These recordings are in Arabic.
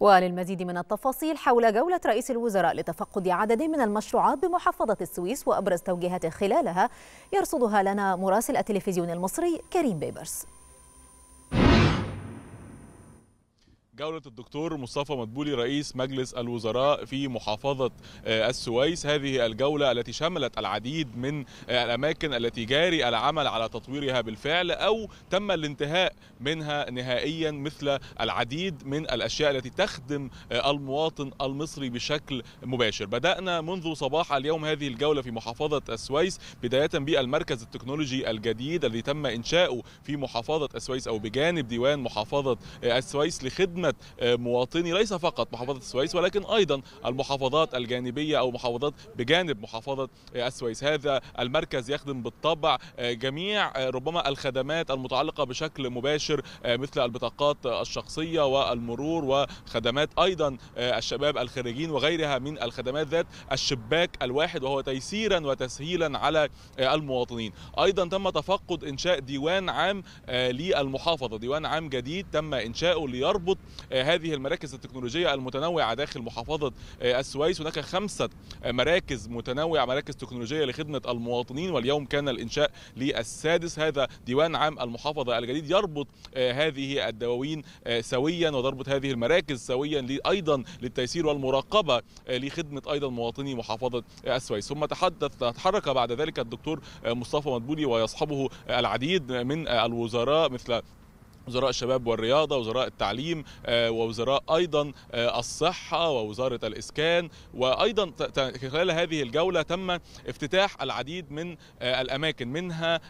وللمزيد من التفاصيل حول جولة رئيس الوزراء لتفقد عدد من المشروعات بمحافظة السويس وأبرز توجيهاته خلالها يرصدها لنا مراسل التلفزيون المصري كريم بيبرس جولة الدكتور مصطفى مدبولي رئيس مجلس الوزراء في محافظة آه، السويس هذه الجولة التي شملت العديد من آه، الأماكن التي جاري العمل على تطويرها بالفعل أو تم الانتهاء منها نهائيا مثل العديد من الأشياء التي تخدم آه، المواطن المصري بشكل مباشر بدأنا منذ صباح اليوم هذه الجولة في محافظة السويس بداية بالمركز التكنولوجي الجديد الذي تم إنشاؤه في محافظة السويس أو بجانب ديوان محافظة السويس لخدمة خدمة آه، مواطني ليس فقط محافظة السويس ولكن أيضا المحافظات الجانبية أو محافظات بجانب محافظة آه، السويس هذا المركز يخدم بالطبع آه، جميع ربما الخدمات المتعلقة بشكل مباشر مثل البطاقات الشخصية والمرور وخدمات أيضا الشباب الخريجين وغيرها من الخدمات ذات الشباك الواحد وهو تيسيرا وتسهيلا على المواطنين أيضا تم تفقد إنشاء ديوان عام للمحافظة ديوان عام جديد تم إنشاؤه ليربط آه، هذه المراكز التكنولوجيه المتنوعه داخل محافظه آه، السويس هناك خمسه مراكز متنوعه مراكز تكنولوجيه لخدمه المواطنين واليوم كان الانشاء للسادس هذا ديوان عام المحافظه الجديد يربط آه، هذه الدواوين سويا وتربط هذه المراكز سويا ايضا للتيسير والمراقبه لخدمه ايضا مواطني محافظه السويس ثم تحدث تحرك بعد ذلك الدكتور مصطفى مدبولي ويصحبه العديد من الوزراء مثل وزراء الشباب والرياضة وزراء التعليم آه، ووزراء أيضا آه، الصحة ووزارة الإسكان وأيضا خلال هذه الجولة تم افتتاح العديد من آه، الأماكن منها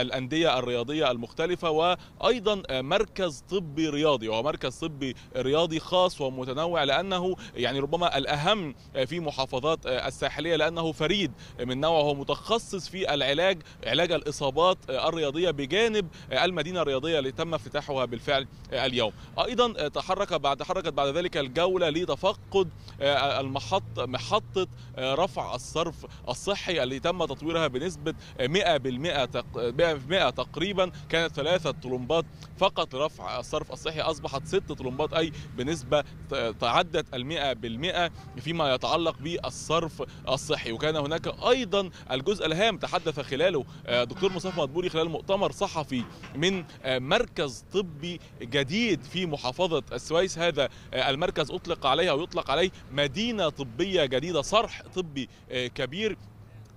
الأندية الرياضية المختلفة وأيضا مركز طبي رياضي وهو مركز طبي رياضي خاص ومتنوع لأنه يعني ربما الأهم في محافظات الساحلية لأنه فريد من نوعه متخصص في العلاج علاج الإصابات الرياضية بجانب المدينة الرياضية اللي تم افتتاحها نحو بالفعل آه، اليوم ايضا آه، تحرك بعد تحركت بعد ذلك الجوله لتفقد آه، المحط محطه رفع الصرف الصحي التي تم تطويرها بنسبه 100% 100% تقريبا كانت ثلاثه طلمبات فقط لرفع الصرف الصحي اصبحت ست طلمبات اي بنسبه تعدت ال 100% فيما يتعلق بالصرف الصحي وكان هناك ايضا الجزء الهام تحدث خلاله دكتور مصطفى مدبولي خلال مؤتمر صحفي من مركز طبي جديد في محافظة السويس هذا آه، المركز أطلق عليه أو يطلق عليه مدينة طبية جديدة صرح طبي آه، كبير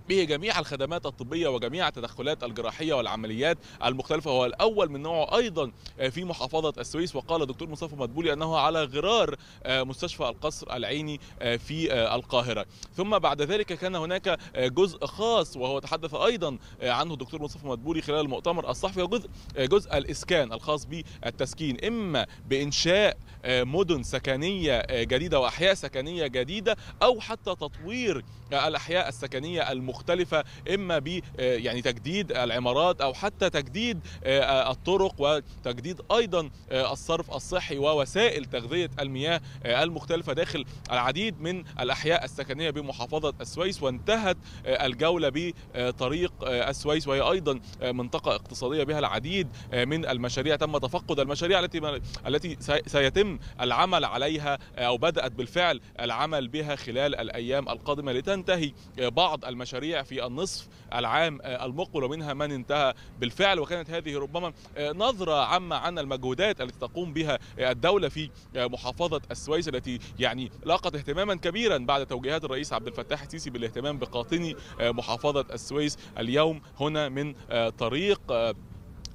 به جميع الخدمات الطبية وجميع التدخلات الجراحية والعمليات المختلفة هو الأول من نوعه أيضا في محافظة السويس وقال دكتور مصطفى مدبولي أنه على غرار آه، مستشفى القصر العيني آه، في آه، القاهرة ثم بعد ذلك كان هناك جزء خاص وهو تحدث أيضا عنه الدكتور مصطفى مدبولي خلال المؤتمر الصحفي جزء جزء الإسكان الخاص بالتسكين إما بإنشاء مدن سكنية جديدة وأحياء سكنية جديدة أو حتى تطوير الأحياء السكنية المختلفة مختلفه اما ب آه، يعني تجديد العمارات او حتى تجديد آه، آه، الطرق وتجديد ايضا الصرف الصحي ووسائل تغذيه المياه المختلفه داخل العديد من الاحياء السكنيه بمحافظه السويس وانتهت الجوله بطريق السويس وهي ايضا منطقه اقتصاديه بها العديد من المشاريع تم تفقد المشاريع التي التي سيتم العمل عليها او بدات بالفعل العمل بها خلال الايام القادمه لتنتهي بعض المشاريع المشاريع في النصف العام آه، المقبل ومنها من انتهى بالفعل وكانت هذه ربما آه، نظرة عامة عن المجهودات التي تقوم بها آه، الدولة في محافظة السويس التي يعني لاقت اهتماما كبيرا بعد توجيهات الرئيس عبد الفتاح السيسي بالاهتمام بقاطني محافظة السويس اليوم هنا من طريق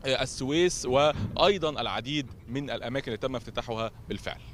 السويس وايضا العديد من الاماكن التي تم افتتاحها بالفعل